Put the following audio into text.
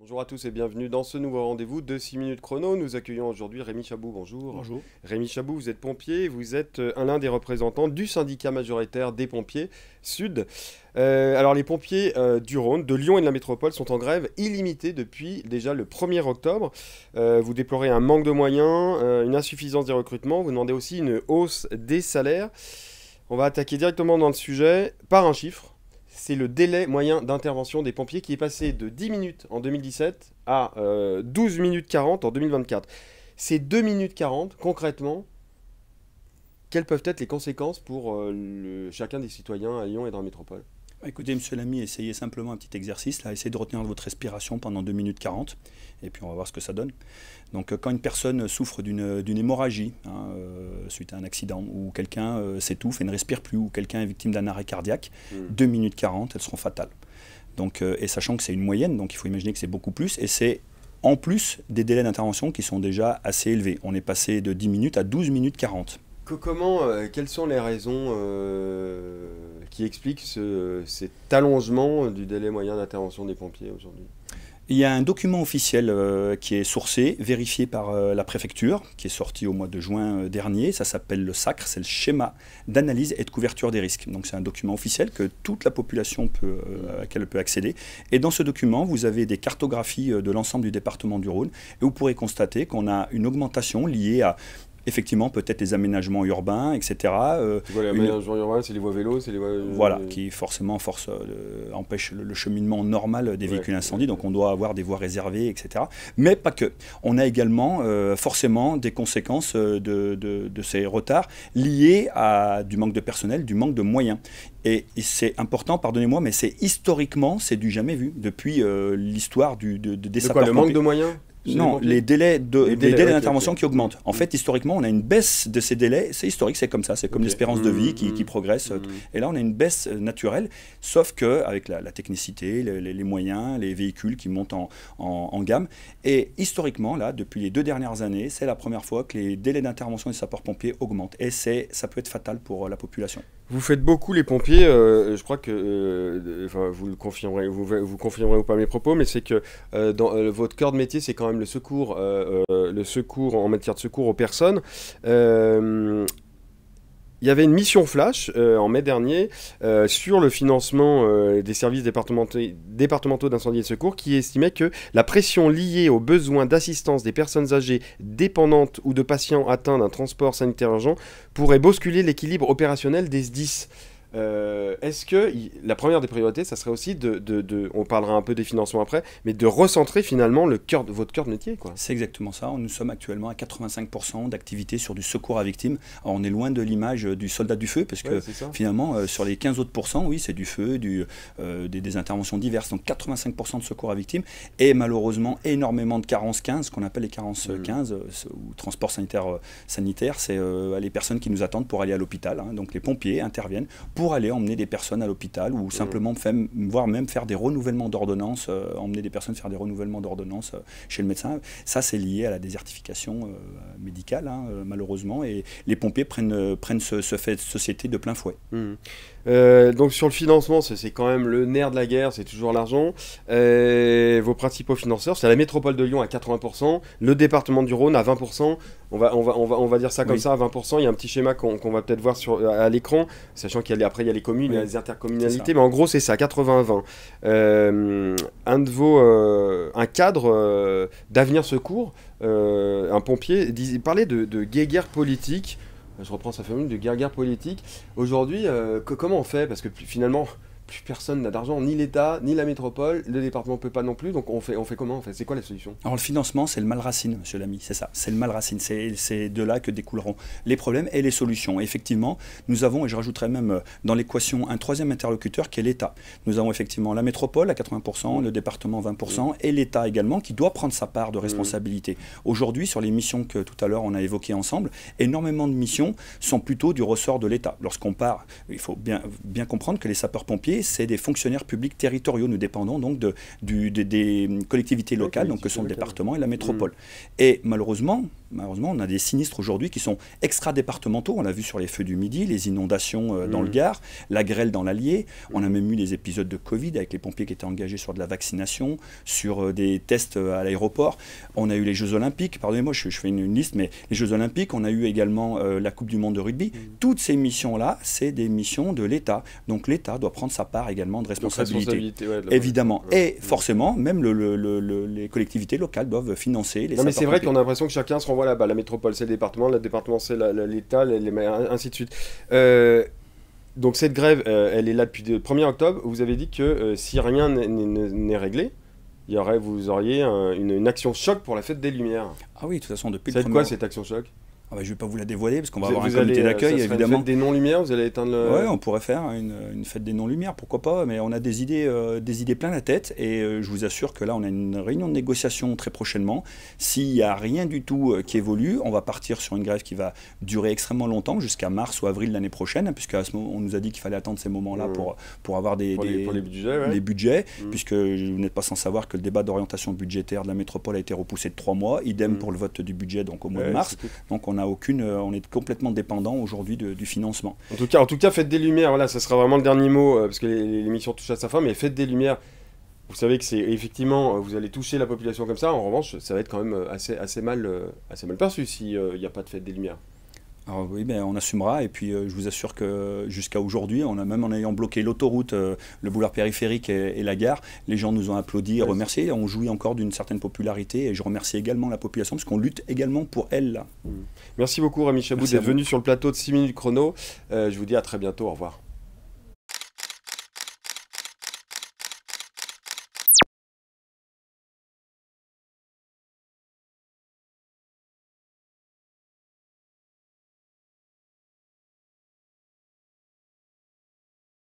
Bonjour à tous et bienvenue dans ce nouveau rendez-vous de 6 minutes chrono. Nous accueillons aujourd'hui Rémi Chabou, bonjour. Bonjour. Rémi Chabou, vous êtes pompier, vous êtes euh, l'un des représentants du syndicat majoritaire des pompiers Sud. Euh, alors les pompiers euh, du Rhône, de Lyon et de la métropole sont en grève illimitée depuis déjà le 1er octobre. vous déplorez un manque de moyens, une insuffisance des recrutements, vous demandez aussi une hausse des salaires. On va attaquer directement dans le sujet par un chiffre, c'est le délai moyen d'intervention des pompiers qui est passé de 10 minutes en 2017 à 12 euh, minutes 40 en 2024. Ces 2 minutes 40, concrètement, quelles peuvent être les conséquences pour euh, chacun des citoyens à Lyon et dans la métropole bah, écoutez, monsieur l'ami, essayez simplement un petit exercice. Là. Essayez de retenir votre respiration pendant 2 minutes 40 et puis on va voir ce que ça donne. Donc, euh, quand une personne souffre d'une euh, hémorragie hein, euh, suite à un accident ou quelqu'un s'étouffe et ne respire plus ou quelqu'un est victime d'un arrêt cardiaque, 2 hmm. minutes 40, elles seront fatales. Donc, et sachant que c'est une moyenne, donc il faut imaginer que c'est beaucoup plus et c'est en plus des délais d'intervention qui sont déjà assez élevés. On est passé de 10 minutes à 12 minutes 40 comment, euh, quelles sont les raisons euh, qui expliquent cet allongement du délai moyen d'intervention des pompiers aujourd'hui il y a un document officiel euh, qui est sourcé, vérifié par la préfecture, qui est sorti au mois de juin dernier. Ça s'appelle le SACRE, c'est le schéma d'analyse et de couverture des risques. Donc c'est un document officiel que toute la population peut, peut accéder. Et dans ce document, vous avez des cartographies de l'ensemble du département du Rhône, et vous pourrez constater qu'on a une augmentation liée à effectivement peut-être les aménagements urbains, etc. Euh, voilà, les aménagements urbains, c'est les voies vélos, c'est les voies... Euh, voilà, qui forcément force, euh, empêche le, cheminement normal des véhicules incendie, donc on doit avoir des voies réservées, etc. Mais pas que. On a également forcément des conséquences de, ces retards liés à du manque de personnel, du manque de moyens. Et c'est important, pardonnez-moi, mais c'est historiquement, c'est du jamais vu depuis l'histoire du, de, des de quoi, Le manque de moyens non, les délais d'intervention qui augmentent. En fait, historiquement, on a une baisse de ces délais. C'est historique, c'est comme ça. C'est comme l'espérance de vie qui, mmh, progresse. Mmh, mmh. Et là, on a une baisse euh, naturelle, sauf qu'avec la, technicité, les, moyens, les véhicules qui montent en, en, gamme. Et historiquement, là, depuis les deux dernières années, c'est la première fois que les délais d'intervention des sapeurs-pompiers augmentent. Et ça peut être fatal pour euh, la population. Vous faites beaucoup les pompiers, euh, je crois que euh, enfin, vous le confirmerez, vous, vous, confirmerez ou pas mes propos, mais c'est que euh, dans votre cœur de métier, c'est quand même le secours, le secours en matière de secours aux personnes il y avait une mission flash euh, en mai dernier euh, sur le financement euh, des services départementaux d'incendie et de secours qui estimait que la pression liée aux besoins d'assistance des personnes âgées dépendantes ou de patients atteints d'un transport sanitaire urgent pourrait bousculer l'équilibre opérationnel des SDIS. Euh, est-ce que la première des priorités, ça serait aussi de, on parlera un peu des financements après, mais de recentrer finalement le cœur de votre cœur de métier, quoi. C'est exactement ça. Nous sommes actuellement à 85% d'activité sur du secours à victimes. on est loin de l'image euh, du soldat du feu, parce que finalement, euh, sur les 15 autres oui, c'est du feu, du, des, interventions diverses. Donc 85% de secours à victimes et malheureusement énormément de carences 15, ce qu'on appelle les carences 15 mm. ou transport sanitaire sanitaire, c'est les personnes qui nous attendent pour aller à l'hôpital. Hein. Donc les pompiers interviennent pour pour aller emmener des personnes à l'hôpital ou mmh. simplement, voire même faire des renouvellements d'ordonnance, euh, emmener des personnes faire des renouvellements d'ordonnance euh, chez le médecin. Ça, c'est lié à la désertification euh, médicale, hein, malheureusement, et les pompiers prennent, prennent ce, fait de société de plein fouet. Mmh. donc sur le financement, c'est quand même le nerf de la guerre, c'est toujours l'argent. vos principaux financeurs, c'est la métropole de Lyon à 80%, le département du Rhône à 20% on va, dire ça comme ça, à 20%. Il y a un petit schéma qu'on va peut-être voir sur, à, l'écran, sachant qu'il après il y a les communes, il y a les intercommunalités, mais en gros c'est ça, 80-20. Euh, un de vos, euh, un cadre euh, d'avenir secours, un pompier, dis, parlait de, guerre politique. Je reprends sa famille de guerre politique. Aujourd'hui, comment on fait Parce que finalement, plus personne n'a d'argent, ni l'État, ni la métropole, le département ne peut pas non plus, donc on fait, on fait comment en fait C'est quoi la solution Alors le financement, c'est le mal racine, monsieur l'ami c'est ça, c'est le mal racine, c'est de là que découleront les problèmes et les solutions. effectivement, nous avons, et je rajouterai même euh, dans l'équation, un troisième interlocuteur qui est l'État. Nous avons effectivement la métropole à 80%, le département 20%, et l'État également qui doit prendre sa part de responsabilité. Aujourd'hui, sur les missions que tout à l'heure on a évoquées ensemble, énormément de missions sont plutôt du ressort de l'État. Lorsqu'on part, il faut bien, bien comprendre que les sapeurs-pompiers c'est des fonctionnaires publics territoriaux. Nous dépendons donc des, collectivités locales, donc que sont le département et la métropole. Hmm. Et malheureusement, malheureusement, on a des sinistres aujourd'hui qui sont extra-départementaux. On l'a vu sur les feux du Midi, les inondations euh, dans le mmh. Gard, la grêle dans l'Allier. On a mmh. même eu des épisodes de Covid avec les pompiers qui étaient engagés sur de la vaccination, sur euh, des tests euh, à l'aéroport. On a eu les Jeux Olympiques, pardonnez-moi, je, fais une, liste, mais les Jeux Olympiques, on a eu également la Coupe du Monde de rugby. Mmh. Toutes ces missions-là, c'est des missions de l'État. Donc l'État doit prendre sa part également de responsabilité. Évidemment. Et forcément, même les collectivités locales doivent financer les Non, mais c'est vrai qu'on a l'impression que chacun se renvoie bah, la métropole c'est le département, le département c'est l'État, ainsi de suite. Euh, donc cette grève, euh, elle est là depuis le 1er octobre. Vous avez dit que euh, si rien n'est réglé, il y aurait, vous auriez une, action choc pour la fête des Lumières. Ah oui, de toute façon, depuis le 1er... C'est quoi cette action choc ah bah, je ne vais pas vous la dévoiler parce qu'on va avoir un comité euh, d'accueil évidemment. Une fête des non-lumières, vous allez éteindre le... on pourrait faire une, fête des non-lumières, pourquoi pas, mais on a des idées, euh, des idées plein la tête et euh, je vous assure que là on a une réunion de négociation très prochainement. S'il n'y a rien du tout qui évolue, on va partir sur une grève qui va durer extrêmement longtemps, jusqu'à mars ou avril l'année prochaine, puisqu'à ce moment on nous a dit qu'il fallait attendre ces moments-là mmh. pour, pour avoir des, les, budgets, mmh. puisque vous n'êtes pas sans savoir que le débat d'orientation budgétaire de la métropole a été repoussé de trois mois, idem mmh. pour le vote du budget donc au mois de mars. Donc on a aucune, euh, on est complètement dépendant aujourd'hui du financement. En tout cas, en tout cas, faites des lumières. Voilà, ça sera vraiment le dernier mot euh, parce que l'émission touche à sa fin. Mais faites des lumières. Vous savez que c'est effectivement, euh, vous allez toucher la population comme ça. En revanche, ça va être quand même assez, assez mal, assez mal perçu s'il n'y a pas de fête des lumières. Alors oui, ben, on assumera. Et puis euh, je vous assure que jusqu'à aujourd'hui, on a même en ayant bloqué l'autoroute, euh, le boulevard périphérique et, la gare, les gens nous ont applaudi et remerciés. remercié. On jouit encore d'une certaine popularité. Et je remercie également la population parce qu'on lutte également pour elle. Mmh. Merci beaucoup Rémi Chaboud d'être venu sur le plateau de 6 minutes chrono. Euh, je vous dis à très bientôt. Au revoir.